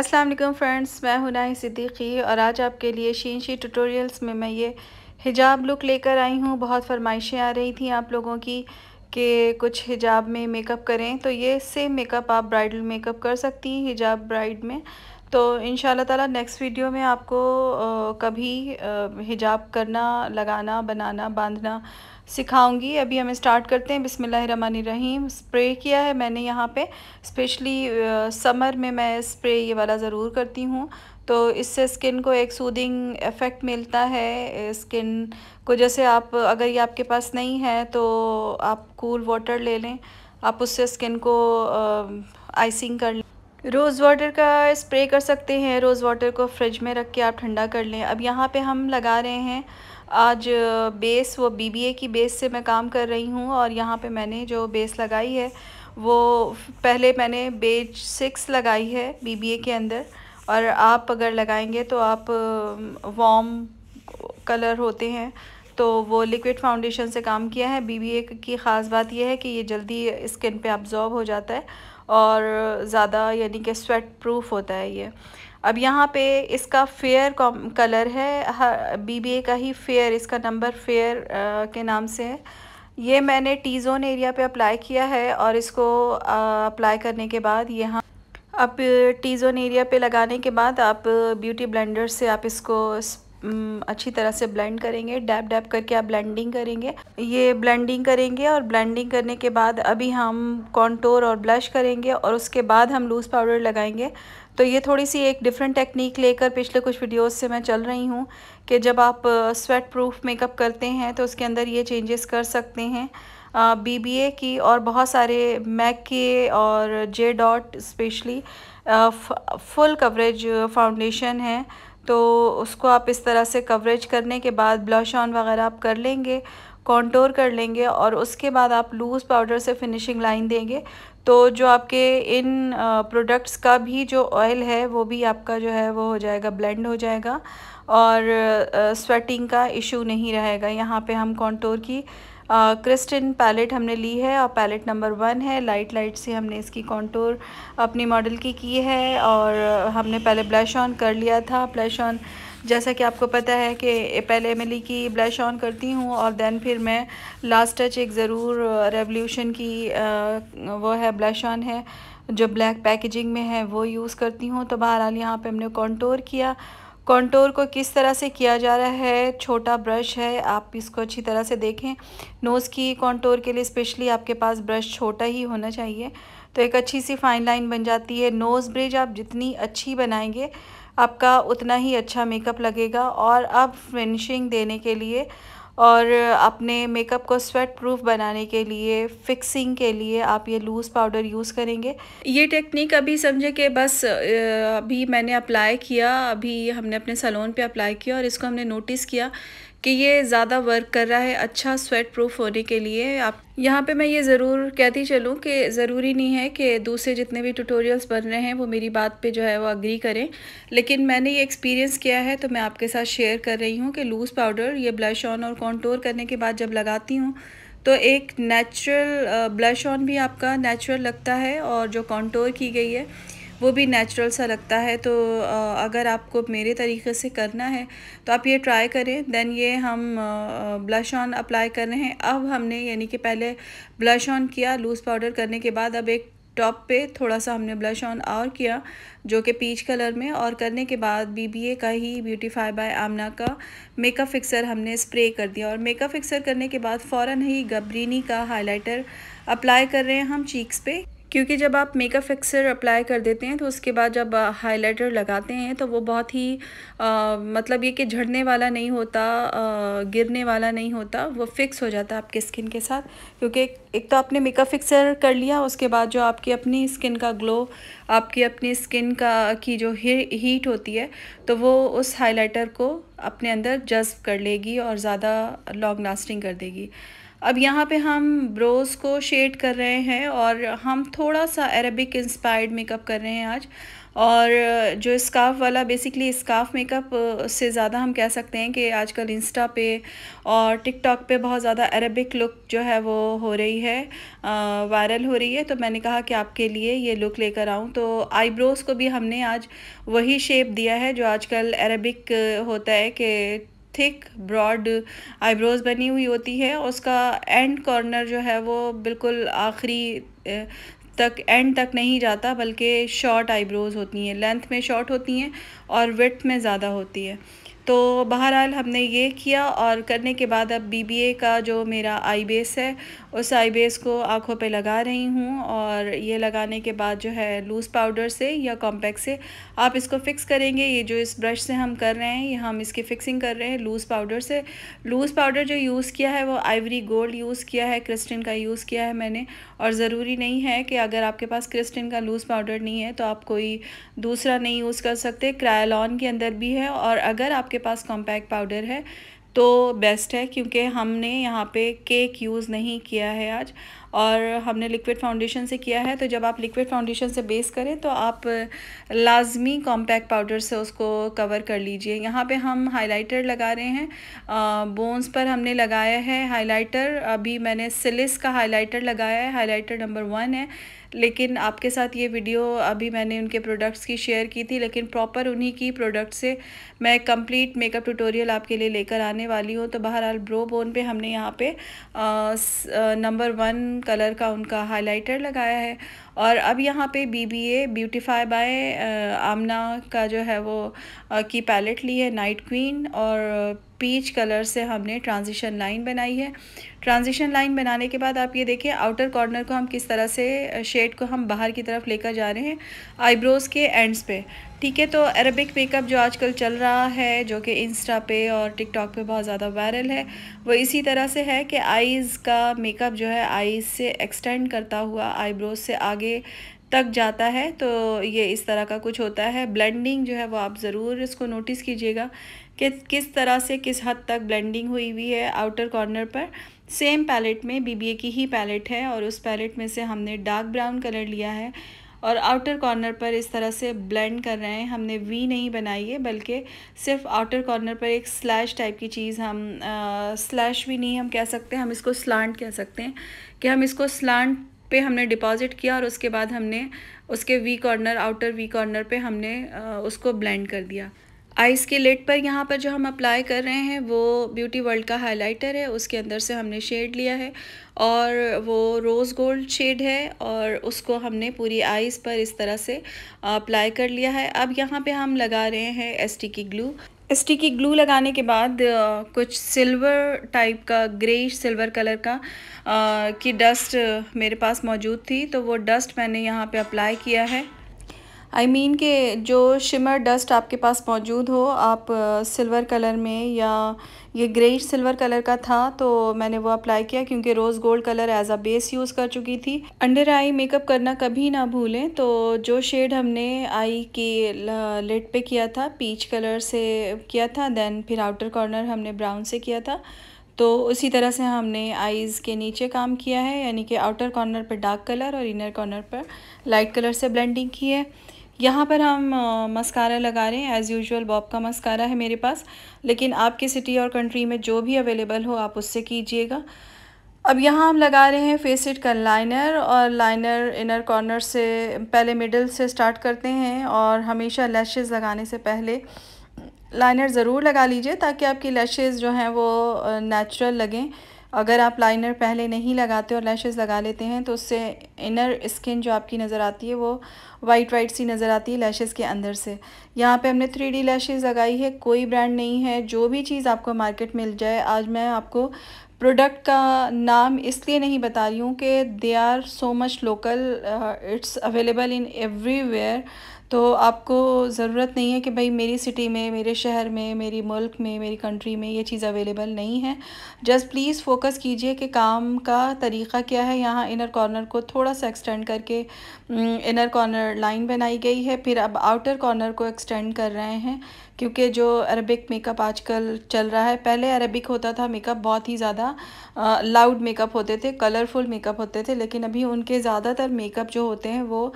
अस्सलाम वालेकुम फ्रेंड्स मैं हूं नाहि सिद्दीकी और आज आपके लिए शीन शी ट्यूटोरियल्स में मैं ये हिजाब लुक लेकर आई हूं बहुत फरमाइशें आ रही थी आप लोगों की कि कुछ हिजाब में मेकअप करें तो ये सेम मेकअप आप ब्राइडल मेकअप कर सकती हैं हिजाब ब्राइड में तो इन ताला नेक्स्ट वीडियो में आपको कभी हिजाब करना लगाना बनाना बांधना सिखाऊंगी अभी हमें स्टार्ट करते हैं बिसमीम स्प्रे किया है मैंने यहाँ पे स्पेशली समर में मैं स्प्रे ये वाला ज़रूर करती हूँ तो इससे स्किन को एक सूदिंग इफ़ेक्ट मिलता है स्किन को जैसे आप अगर ये आपके पास नहीं है तो आप कूल वाटर ले लें आप उससे स्किन को आइसिंग कर लें रोज़ वाटर का स्प्रे कर सकते हैं रोज़ वाटर को फ्रिज में रख के आप ठंडा कर लें अब यहाँ पे हम लगा रहे हैं आज बेस वो बीबीए की बेस से मैं काम कर रही हूँ और यहाँ पे मैंने जो बेस लगाई है वो पहले मैंने बेज सिक्स लगाई है बीबीए के अंदर और आप अगर लगाएंगे तो आप वॉम कलर होते हैं तो वो लिक्विड फाउंडेशन से काम किया है बीबीए की ख़ास बात यह है कि ये जल्दी स्किन पे अब्जॉर्ब हो जाता है और ज़्यादा यानी कि स्वेट प्रूफ होता है ये अब यहाँ पे इसका फेयर कलर है बीबीए का ही फेयर इसका नंबर फेयर के नाम से है ये मैंने टी जोन एरिया पे अप्लाई किया है और इसको अप्लाई करने के बाद यहाँ आप टी जोन एरिया पे लगाने के बाद आप ब्यूटी ब्लेंडर से आप इसको अच्छी तरह से ब्लेंड करेंगे डैप डैप करके आप ब्लेंडिंग करेंगे ये ब्लेंडिंग करेंगे और ब्लेंडिंग करने के बाद अभी हम कॉन्टोर और ब्लश करेंगे और उसके बाद हम लूज़ पाउडर लगाएंगे तो ये थोड़ी सी एक डिफरेंट टेक्निक लेकर पिछले कुछ वीडियोस से मैं चल रही हूँ कि जब आप स्वेट प्रूफ मेकअप करते हैं तो उसके अंदर ये चेंजेस कर सकते हैं बीबीए की और बहुत सारे मैक के और J dot specially full coverage foundation है तो उसको आप इस तरह से कवरेज करने के बाद ब्लश ऑन वगैरह आप कर लेंगे कॉन्टोर कर लेंगे और उसके बाद आप लूज़ पाउडर से फिनिशिंग लाइन देंगे तो जो आपके इन प्रोडक्ट्स का भी जो ऑयल है वो भी आपका जो है वो हो जाएगा ब्लेंड हो जाएगा और स्वेटिंग का इशू नहीं रहेगा यहाँ पे हम कॉन्टोर की क्रिस्टिन पैलेट हमने ली है और पैलेट नंबर वन है लाइट लाइट से हमने इसकी कॉन्टोर अपनी मॉडल की की है और हमने पहले ब्लश ऑन कर लिया था ब्लश ऑन जैसा कि आपको पता है कि पहले मैं की ब्लश ऑन करती हूँ और देन फिर मैं लास्ट टच एक ज़रूर रेवोल्यूशन की वो है ब्लश ऑन है जो ब्लैक पैकेजिंग में है वो यूज़ करती हूँ तो बहरहाल यहाँ पे हमने कॉन्टोर किया कॉन्टोर को किस तरह से किया जा रहा है छोटा ब्रश है आप इसको अच्छी तरह से देखें नोज़ की कॉन्टोर के लिए स्पेशली आपके पास ब्रश छोटा ही होना चाहिए तो एक अच्छी सी फाइन लाइन बन जाती है नोज़ ब्रिज आप जितनी अच्छी बनाएंगे आपका उतना ही अच्छा मेकअप लगेगा और अब फिनिशिंग देने के लिए और अपने मेकअप को स्वेट प्रूफ बनाने के लिए फिक्सिंग के लिए आप ये लूज़ पाउडर यूज़ करेंगे ये टेक्निक अभी समझे कि बस अभी मैंने अप्लाई किया अभी हमने अपने सलोन पे अप्लाई किया और इसको हमने नोटिस किया कि ये ज़्यादा वर्क कर रहा है अच्छा स्वेट प्रूफ होने के लिए आप यहाँ पे मैं ये ज़रूर कहती चलूँ कि ज़रूरी नहीं है कि दूसरे जितने भी ट्यूटोरियल्स बन रहे हैं वो मेरी बात पे जो है वो अग्री करें लेकिन मैंने ये एक्सपीरियंस किया है तो मैं आपके साथ शेयर कर रही हूँ कि लूज़ पाउडर ये ब्लश ऑन और कॉन्टोर करने के बाद जब लगाती हूँ तो एक नेचुरल ब्लश ऑन भी आपका नेचुरल लगता है और जो कॉन्टोर की गई है वो भी नेचुरल सा लगता है तो अगर आपको मेरे तरीके से करना है तो आप ये ट्राई करें देन ये हम ब्लश ऑन अप्लाई कर रहे हैं अब हमने यानी कि पहले ब्लश ऑन किया लूज़ पाउडर करने के बाद अब एक टॉप पे थोड़ा सा हमने ब्लश ऑन और किया जो कि पीच कलर में और करने के बाद बीबीए का ही ब्यूटीफाई बाय आमना का मेकअप फिक्सर हमने स्प्रे कर दिया और मेकअप फिक्सर करने के बाद फ़ौर ही गबरीनी का हाइलाइटर अप्लाई कर रहे हैं हम चीक्स पे क्योंकि जब आप मेकअप फिक्सर अप्लाई कर देते हैं तो उसके बाद जब हाइलाइटर लगाते हैं तो वो बहुत ही आ, मतलब ये कि झड़ने वाला नहीं होता आ, गिरने वाला नहीं होता वो फिक्स हो जाता है आपके स्किन के साथ क्योंकि एक, एक तो आपने मेकअप फिक्सर कर लिया उसके बाद जो आपकी अपनी स्किन का ग्लो आपकी अपनी स्किन का की जो ही, हीट होती है तो वो उस हाईलाइटर को अपने अंदर जज्ब कर लेगी और ज़्यादा लॉन्ग लास्टिंग कर देगी अब यहाँ पे हम ब्रोज़ को शेड कर रहे हैं और हम थोड़ा सा अरबिक इंस्पायर्ड मेकअप कर रहे हैं आज और uh, जो स्काफ वाला बेसिकली स्काफ मेकअप से ज़्यादा हम कह सकते हैं कि आजकल इंस्टा पे और टिकटॉक पे बहुत ज़्यादा अरबिक लुक जो है वो हो रही है वायरल uh, हो रही है तो मैंने कहा कि आपके लिए ये लुक लेकर आऊँ तो आईब्रोज़ को भी हमने आज वही शेप दिया है जो आजकल अरबिक uh, होता है कि थिक ब्रॉड आईब्रोज़ बनी हुई होती है उसका एंड कॉर्नर जो है वो बिल्कुल आखिरी तक एंड तक नहीं जाता बल्कि शॉर्ट आईब्रोज़ होती हैं लेंथ में शॉर्ट होती हैं और विथ में ज़्यादा होती है तो बहरहाल हमने ये किया और करने के बाद अब बीबीए का जो मेरा आई बेस है उस आई बेस को आँखों पे लगा रही हूँ और ये लगाने के बाद जो है लूज़ पाउडर से या कॉम्पैक्ट से आप इसको फ़िक्स करेंगे ये जो इस ब्रश से हम कर रहे हैं ये हम इसकी फ़िक्सिंग कर रहे हैं लूज़ पाउडर से लूज़ पाउडर जो यूज़ किया है वो आइवरी गोल्ड यूज़ किया है क्रिस्टिन का यूज़ किया है मैंने और ज़रूरी नहीं है कि अगर आपके पास क्रिस्टिन का लूज़ पाउडर नहीं है तो आप कोई दूसरा नहीं यूज़ कर सकते क्रायलॉन के अंदर भी है और अगर आप आपके पास कॉम्पैक्ट पाउडर है तो बेस्ट है क्योंकि हमने यहाँ पे केक यूज़ नहीं किया है आज और हमने लिक्विड फाउंडेशन से किया है तो जब आप लिक्विड फाउंडेशन से बेस करें तो आप लाजमी कॉम्पैक्ट पाउडर से उसको कवर कर लीजिए यहाँ पे हम हाइलाइटर लगा रहे हैं बोन्स पर हमने लगाया है हाइलाइटर अभी मैंने सिलिस का हाइलाइटर लगाया है हाइलाइटर नंबर वन है लेकिन आपके साथ ये वीडियो अभी मैंने उनके प्रोडक्ट्स की शेयर की थी लेकिन प्रॉपर उन्हीं की प्रोडक्ट से मैं कंप्लीट मेकअप ट्यूटोरियल आपके लिए लेकर आने वाली हूँ तो बहरहाल ब्रो बोन पे हमने यहाँ पे नंबर वन कलर का उनका हाइलाइटर लगाया है और अब यहाँ पे B B A beautify by Aamna का जो है वो की पैलेट ली है नाइट क्वीन और पीच कलर से हमने ट्रांजिशन लाइन बनाई है ट्रांजिशन लाइन बनाने के बाद आप ये देखिए आउटर कॉर्नर को हम किस तरह से शेड को हम बाहर की तरफ लेकर जा रहे हैं आईब्रोज़ के एंड्स पे ठीक है तो अरबिक मेकअप जो आजकल चल रहा है जो कि इंस्टा पे और टिकटॉक पे बहुत ज़्यादा वायरल है वो इसी तरह से है कि आईज़ का मेकअप जो है आईज़ से एक्सटेंड करता हुआ आईब्रोज से आगे तक जाता है तो ये इस तरह का कुछ होता है ब्लेंडिंग जो है वो आप ज़रूर इसको नोटिस कीजिएगा कि किस तरह से किस हद तक ब्लेंडिंग हुई हुई है आउटर कॉर्नर पर सेम पैलेट में बीबीए की ही पैलेट है और उस पैलेट में से हमने डार्क ब्राउन कलर लिया है और आउटर कॉर्नर पर इस तरह से ब्लेंड कर रहे हैं हमने वी नहीं बनाई है बल्कि सिर्फ आउटर कॉर्नर पर एक स्लैश टाइप की चीज़ हम आ, स्लैश भी नहीं हम कह सकते हम इसको स्लांट कह सकते हैं कि हम इसको स्लांट पे हमने डिपॉज़िट किया और उसके बाद हमने उसके V corner outer V corner पे हमने आ, उसको ब्लेंड कर दिया आइज़ के लेट पर यहाँ पर जो हम अप्लाई कर रहे हैं वो ब्यूटी वर्ल्ड का हाइलाइटर है उसके अंदर से हमने शेड लिया है और वो रोज़ गोल्ड शेड है और उसको हमने पूरी आइज़ पर इस तरह से अप्लाई कर लिया है अब यहाँ पे हम लगा रहे हैं एस की ग्लू एस की ग्लू लगाने के बाद कुछ सिल्वर टाइप का ग्रे सिल्वर कलर का की डस्ट मेरे पास मौजूद थी तो वो डस्ट मैंने यहाँ पर अप्लाई किया है आई I मीन mean के जो शिमर डस्ट आपके पास मौजूद हो आप सिल्वर कलर में या ये ग्रेइश सिल्वर कलर का था तो मैंने वो अप्लाई किया क्योंकि rose gold colour as a base use कर चुकी थी अंडर आई मेकअप करना कभी ना भूलें तो जो शेड हमने आई के लिट पे किया था पीच कलर से किया था देन फिर आउटर कॉर्नर हमने ब्राउन से किया था तो उसी तरह से हमने आईज़ के नीचे काम किया है यानी कि आउटर कॉर्नर पर डार्क कलर और इनर कॉर्नर पर लाइट कलर से ब्लेंडिंग की है यहाँ पर हम मस्कारा लगा रहे हैं एज़ यूजुअल बॉब का मस्कारा है मेरे पास लेकिन आपके सिटी और कंट्री में जो भी अवेलेबल हो आप उससे कीजिएगा अब यहाँ हम लगा रहे हैं फेस फेसिट का लाइनर और लाइनर इनर कॉर्नर से पहले मिडल से स्टार्ट करते हैं और हमेशा लैशेस लगाने से पहले लाइनर ज़रूर लगा लीजिए ताकि आपकी लैशेस जो हैं वो नेचुरल लगें अगर आप लाइनर पहले नहीं लगाते और लैशेज़ लगा लेते हैं तो उससे इनर स्किन जो आपकी नज़र आती है वो वाइट वाइट सी नज़र आती है लैशेज़ के अंदर से यहाँ पे हमने थ्री डी लैशेज़ लगाई है कोई ब्रांड नहीं है जो भी चीज़ आपको मार्केट मिल जाए आज मैं आपको प्रोडक्ट का नाम इसलिए नहीं बता रही हूँ कि they are so much local it's available in everywhere तो आपको ज़रूरत नहीं है कि भाई मेरी सिटी में मेरे शहर में मेरी मुल्क में मेरी कंट्री में ये चीज़ अवेलेबल नहीं है जस्ट प्लीज़ फोकस कीजिए कि काम का तरीक़ा क्या है यहाँ इनर कॉर्नर को थोड़ा सा एक्सटेंड करके इनर कॉर्नर लाइन बनाई गई है फिर अब आउटर कॉर्नर को एक्सटेंड कर रहे हैं क्योंकि जो अरबिक मेकअप आजकल चल रहा है पहले अरबिक होता था मेकअप बहुत ही ज़्यादा लाउड मेकअप होते थे कलरफुल मेकअप होते थे लेकिन अभी उनके ज़्यादातर मेकअप जो होते हैं वो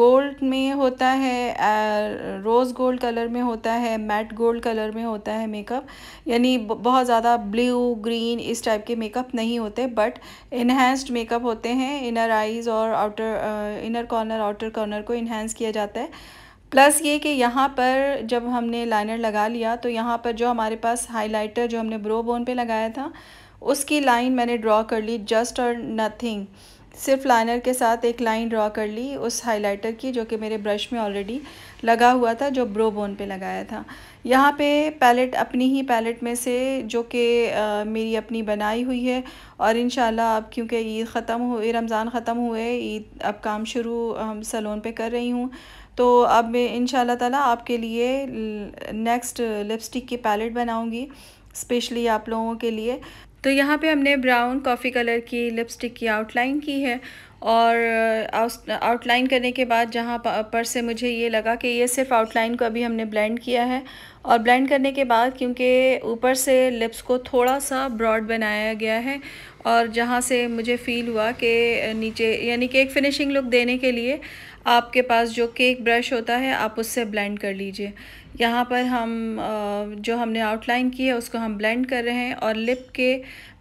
गोल्ड में होता है रोज़ गोल्ड कलर में होता है मैट गोल्ड कलर में होता है मेकअप यानी बहुत ज़्यादा ब्लू ग्रीन इस टाइप के मेकअप नहीं होते बट इन्हेंस्ड मेकअप होते हैं इनर आइज़ और outer inner corner outer corner को इन्हेंस किया जाता है प्लस ये कि यहाँ पर जब हमने लाइनर लगा लिया तो यहाँ पर जो हमारे पास हाइलाइटर जो हमने ब्रो बोन पे लगाया था उसकी लाइन मैंने ड्रॉ कर ली जस्ट और नथिंग सिर्फ लाइनर के साथ एक लाइन ड्रॉ कर ली उस हाइलाइटर की जो कि मेरे ब्रश में ऑलरेडी लगा हुआ था जो ब्रो बोन पे लगाया था यहाँ पे पैलेट अपनी ही पैलेट में से जो कि मेरी अपनी बनाई हुई है और इन अब क्योंकि ईद ख़त्म हुए रमज़ान ख़त्म हुए ईद अब काम शुरू हम सलोन पे कर रही हूँ तो अब मैं इन ताला आपके लिए नेक्स्ट लिपस्टिक की पैलेट बनाऊँगी स्पेशली आप लोगों के लिए तो यहाँ पे हमने ब्राउन कॉफ़ी कलर की लिपस्टिक की आउटलाइन की है और आउटलाइन करने के बाद जहाँ पर से मुझे ये लगा कि ये सिर्फ आउटलाइन को अभी हमने ब्लेंड किया है और ब्लेंड करने के बाद क्योंकि ऊपर से लिप्स को थोड़ा सा ब्रॉड बनाया गया है और जहाँ से मुझे फ़ील हुआ कि नीचे यानी कि एक फिनिशिंग लुक देने के लिए आपके पास जो केक ब्रश होता है आप उससे ब्लेंड कर लीजिए यहाँ पर हम जो हमने आउटलाइन की है उसको हम ब्लेंड कर रहे हैं और लिप के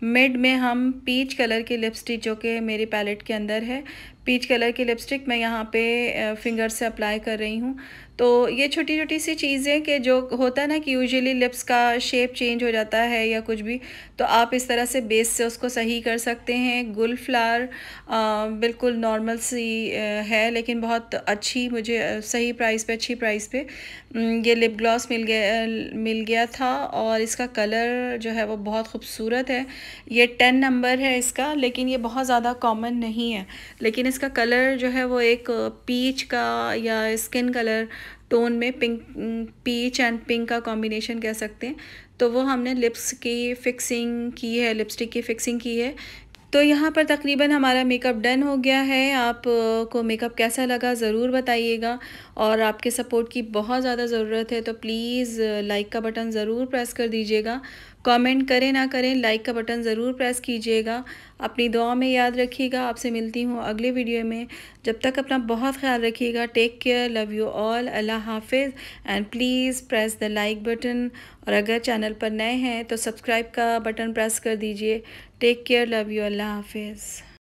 मिड में हम पीच कलर की लिपस्टिक जो कि मेरी पैलेट के अंदर है पीच कलर की लिपस्टिक मैं यहाँ पे फिंगर से अप्लाई कर रही हूँ तो ये छोटी छोटी सी चीज़ें कि जो होता है ना कि यूजुअली लिप्स का शेप चेंज हो जाता है या कुछ भी तो आप इस तरह से बेस से उसको सही कर सकते हैं गुल फ्लार बिल्कुल नॉर्मल सी है लेकिन बहुत अच्छी मुझे सही प्राइस पे अच्छी प्राइस पे ये लिप ग्लॉस मिल गया मिल गया था और इसका कलर जो है वो बहुत खूबसूरत है ये टेन नंबर है इसका लेकिन ये बहुत ज़्यादा कॉमन नहीं है लेकिन इसका कलर जो है वो एक पीच का या स्किन कलर टोन में पिंक पीच एंड पिंक का कॉम्बिनेशन कह सकते हैं तो वो हमने लिप्स की फिक्सिंग की है लिपस्टिक की फिक्सिंग की है तो यहाँ पर तकरीबन हमारा मेकअप डन हो गया है आप को मेकअप कैसा लगा ज़रूर बताइएगा और आपके सपोर्ट की बहुत ज़्यादा ज़रूरत है तो प्लीज़ लाइक का बटन ज़रूर प्रेस कर दीजिएगा कमेंट करें ना करें लाइक का बटन ज़रूर प्रेस कीजिएगा अपनी दुआ में याद रखिएगा आपसे मिलती हूँ अगले वीडियो में जब तक अपना बहुत ख्याल रखिएगा take care love you all अल्लाह हाफिज़ and please press the like button और अगर चैनल पर नए हैं तो सब्सक्राइब का बटन प्रेस कर दीजिए टेक केयर लव यू अल्लाह हाफिज़